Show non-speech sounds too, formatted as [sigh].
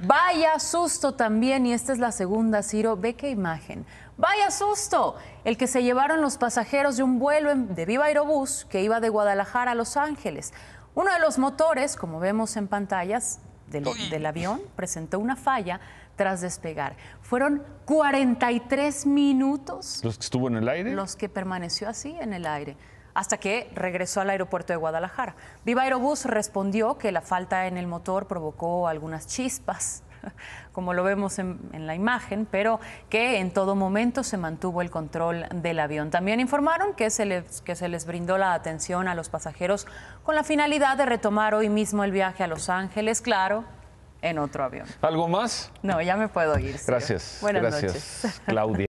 Vaya susto también, y esta es la segunda, Ciro, ve qué imagen. Vaya susto, el que se llevaron los pasajeros de un vuelo de Viva Aerobús que iba de Guadalajara a Los Ángeles. Uno de los motores, como vemos en pantallas del, avión, presentó una falla tras despegar. Fueron 43 minutos. ¿Los que estuvo en el aire? Los que permaneció así en el aire hasta que regresó al aeropuerto de Guadalajara. Viva Aerobús respondió que la falta en el motor provocó algunas chispas, [laughs] como lo vemos en, la imagen, pero que en todo momento se mantuvo el control del avión. También informaron que se, les, brindó la atención a los pasajeros con la finalidad de retomar hoy mismo el viaje a Los Ángeles, claro, en otro avión. ¿Algo más? No, ya me puedo ir. Gracias. Buenas gracias, noches. Claudia.